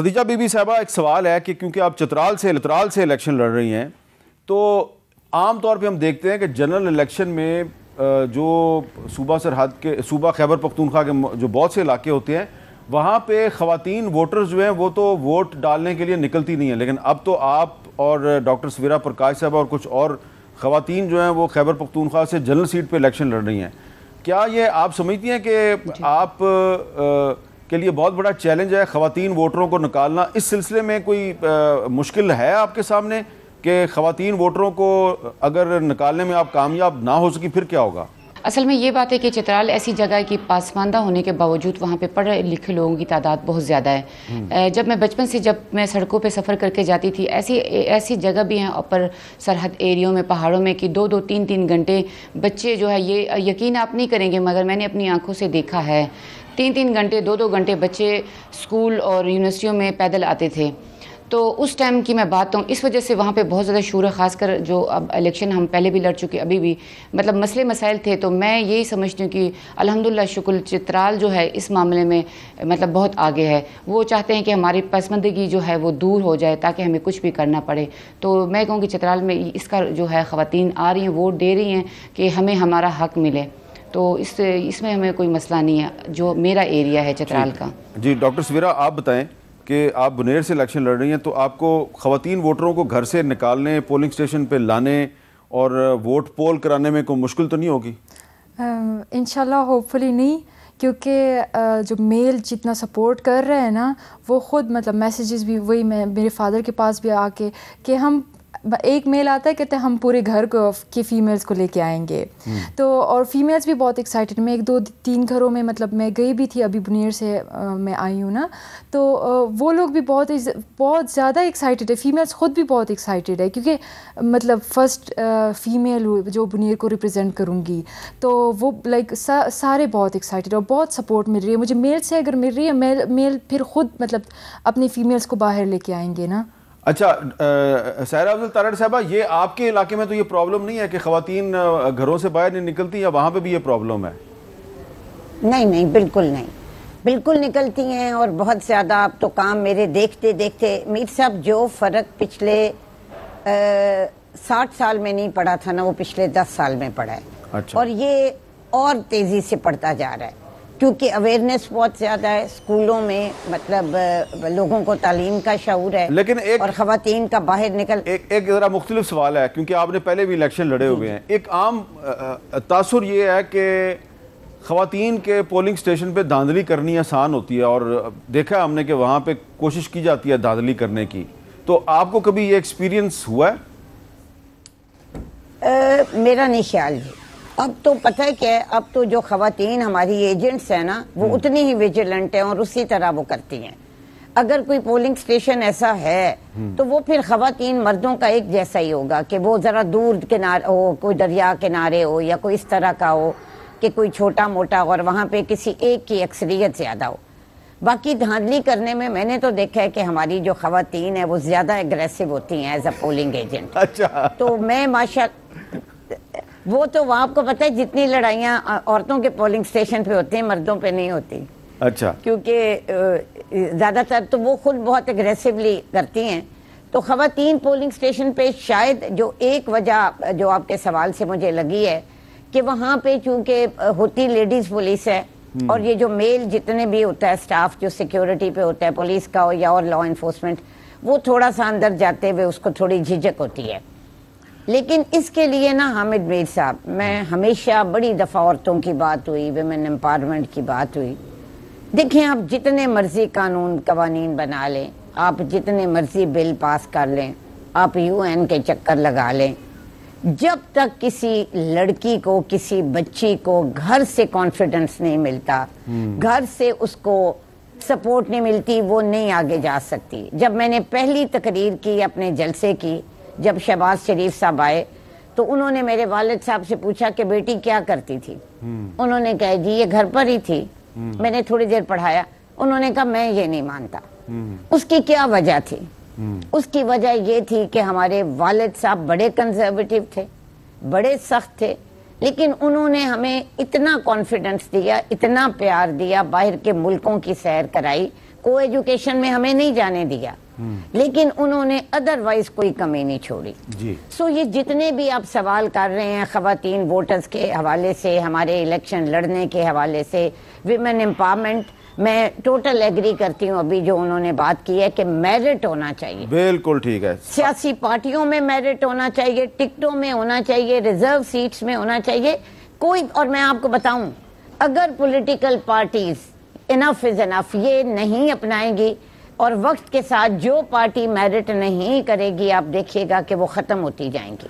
खदीजा बीबी साहबा एक सवाल है कि क्योंकि आप चतराल से लतराल से इलेक्शन लड़ रही हैं तो आम तौर पे हम देखते हैं कि जनरल इलेक्शन में जो सूबा सरहद के सूबा खैबर पख्तूनख्वा के जो बहुत से इलाके होते हैं वहाँ पे ख़वातीन वोटर्स जो हैं वो तो वोट डालने के लिए निकलती नहीं है लेकिन अब तो आप और डॉक्टर सवेरा प्रकाश साहब और कुछ और ख़वान जो हैं वो खैबर पख्तूनख्वा से जनरल सीट पर इलेक्शन लड़ रही हैं क्या ये आप समझती हैं कि आप आ, के लिए बहुत बड़ा चैलेंज है ख़वान वोटरों को निकालना इस सिलसिले में कोई आ, मुश्किल है आपके सामने कि ख़वान वोटरों को अगर निकालने में आप कामयाब ना हो सकी फिर क्या होगा असल में ये बात है कि चित्राल ऐसी जगह है कि पासमानदा होने के बावजूद वहाँ पे पढ़े लिखे लोगों की तादाद बहुत ज़्यादा है हम्म। जब मैं बचपन से जब मैं सड़कों पे सफ़र करके जाती थी ऐसी ऐसी जगह भी हैं ऊपर सरहद एरियो में पहाड़ों में कि दो दो तीन तीन घंटे बच्चे जो है ये यकीन आप नहीं करेंगे मगर मैंने अपनी आँखों से देखा है तीन तीन घंटे दो दो घंटे बच्चे स्कूल और यूनिवर्सिटियों में पैदल आते थे तो उस टाइम की मैं बात हूँ इस वजह से वहाँ पे बहुत ज़्यादा शूर है ख़ासकर जो अब इलेक्शन हम पहले भी लड़ चुके अभी भी मतलब मसले मसाइल थे तो मैं यही समझती हूँ कि अलहमदिल्ला शुक्ल चित्राल जो है इस मामले में मतलब बहुत आगे है वो चाहते हैं कि हमारी पसमंदगी जो है वो दूर हो जाए ताकि हमें कुछ भी करना पड़े तो मैं कहूँ कि चित्राल में इसका जो है ख़वान आ रही हैं वोट दे रही हैं कि हमें हमारा हक मिले तो इससे इसमें हमें कोई मसला नहीं है जो मेरा एरिया है चित्राल का जी डॉक्टर सवेरा आप बताएं कि आप बुनेर से इलेक्शन लड़ रही हैं तो आपको खातन वोटरों को घर से निकालने पोलिंग स्टेशन पर लाने और वोट पोल कराने में कोई मुश्किल तो नहीं होगी इन होपफुली नहीं क्योंकि जो मेल जितना सपोर्ट कर रहे हैं ना वो ख़ुद मतलब मैसेजेस भी वही मैं मेरे फादर के पास भी आके कि हम एक मेल आता है कहते हैं हम पूरे घर को के फीमेल्स को लेके आएंगे हम्म। तो और फीमेल्स भी बहुत एक्साइटेड मैं एक दो तीन घरों में मतलब मैं गई भी थी अभी बुनेर से आ, मैं आई हूँ ना तो आ, वो लोग भी बहुत बहुत ज़्यादा एक्साइटेड है फीमेल्स ख़ुद भी बहुत एक्साइटेड है क्योंकि मतलब फ़र्स्ट फीमेल जो बुनेर को रिप्रेजेंट करूँगी तो वो लाइक सा, सारे बहुत एक्साइटेड और बहुत सपोर्ट मिल रही है मुझे मेल से अगर मिल रही है मेल मेल फिर ख़ुद मतलब अपनी फीमेल्स को बाहर लेके आएंगे ना अच्छा सहरा अफजल तारण साहबा ये आपके इलाके में तो ये प्रॉब्लम नहीं है कि खातन घरों से बाहर नहीं निकलती या वहाँ पे भी ये प्रॉब्लम है नहीं नहीं बिल्कुल नहीं बिल्कुल निकलती हैं और बहुत ज़्यादा आप तो काम मेरे देखते देखते मीर साहब जो फ़र्क पिछले साठ साल में नहीं पड़ा था ना वो पिछले दस साल में पड़ा है अच्छा। और ये और तेज़ी से पड़ता जा रहा है क्योंकि अवेयरनेस बहुत ज़्यादा है स्कूलों में मतलब लोगों को तालीम का शूर है लेकिन एक और खातन का बाहर निकल एक एक ज़रा मुख्तलिफ सवाल है क्योंकि आपने पहले भी इलेक्शन लड़े हुए हैं एक आम तासर ये है कि खातन के पोलिंग स्टेशन पर धांधली करनी आसान होती है और देखा हमने कि वहाँ पर कोशिश की जाती है धांधली करने की तो आपको कभी ये एक्सपीरियंस हुआ है आ, मेरा नहीं ख्याल अब तो पता है क्या है अब तो जो खातन हमारी एजेंट्स हैं ना वो हम्म। उतनी ही विजिलेंट हैं और उसी तरह वो करती हैं अगर कोई पोलिंग स्टेशन ऐसा है हम्म। तो वो फिर खातन मर्दों का एक जैसा ही होगा कि वो ज़रा दूर किनारे हो कोई दरिया किनारे हो या कोई इस तरह का हो कि कोई छोटा मोटा और वहाँ पे किसी एक की अक्सरियत ज़्यादा हो बाकी धांधली करने में मैंने तो देखा है कि हमारी जो खातन है वो ज़्यादा एग्रेसिव होती हैं एज अ पोलिंग एजेंट अच्छा तो मैं माशा वो तो वहाँ आपको पता है जितनी लड़ाइयाँ औरतों के पोलिंग स्टेशन पे होती हैं मर्दों पे नहीं होती अच्छा क्योंकि ज़्यादातर तो वो खुद बहुत अग्रेसिवली करती हैं तो खातन पोलिंग स्टेशन पे शायद जो एक वजह जो आपके सवाल से मुझे लगी है कि वहाँ पे चूंकि होती लेडीज़ पुलिस है हम्म। और ये जो मेल जितने भी होता है स्टाफ जो सिक्योरिटी पे होता है पुलिस का हो या और लॉ इन्फोर्समेंट वो थोड़ा सा अंदर जाते हुए उसको थोड़ी झिझक होती है लेकिन इसके लिए ना हामिद मीर साहब मैं हमेशा बड़ी दफ़ा औरतों की बात हुई वेमेन एम्पावरमेंट की बात हुई देखें आप जितने मर्जी कानून कवानी बना लें आप जितने मर्जी बिल पास कर लें आप यूएन के चक्कर लगा लें जब तक किसी लड़की को किसी बच्ची को घर से कॉन्फिडेंस नहीं मिलता हम्म। घर से उसको सपोर्ट नहीं मिलती वो नहीं आगे जा सकती जब मैंने पहली तकरीर की अपने जलसे की जब शहबाज शरीफ साहब आए तो उन्होंने मेरे वालिद साहब से पूछा कि बेटी क्या करती थी हम्म। उन्होंने कहा जी ये घर पर ही थी हम्म। मैंने थोड़ी देर पढ़ाया उन्होंने कहा मैं ये नहीं मानता हम्म। उसकी क्या वजह थी उसकी वजह ये थी कि हमारे वालिद साहब बड़े कंजर्वेटिव थे बड़े सख्त थे लेकिन उन्होंने हमें इतना कॉन्फिडेंस दिया इतना प्यार दिया बाहर के मुल्कों की सैर कराई को एजुकेशन में हमें नहीं जाने दिया लेकिन उन्होंने अदरवाइज कोई कमी नहीं छोड़ी सो ये जितने भी आप सवाल कर रहे हैं खातन वोटर्स के हवाले से हमारे इलेक्शन लड़ने के हवाले से विमेन एम्पावरमेंट मैं टोटल एग्री करती हूँ अभी जो उन्होंने बात की है कि मेरिट होना चाहिए बिल्कुल ठीक है सियासी पार्टियों में मेरिट होना चाहिए टिकटों में होना चाहिए रिजर्व सीट्स में होना चाहिए कोई और मैं आपको बताऊं अगर political parties enough is enough ये नहीं अपनाएंगी और वक्त के साथ जो पार्टी मेरिट नहीं करेगी आप देखिएगा कि वो ख़त्म होती जाएंगी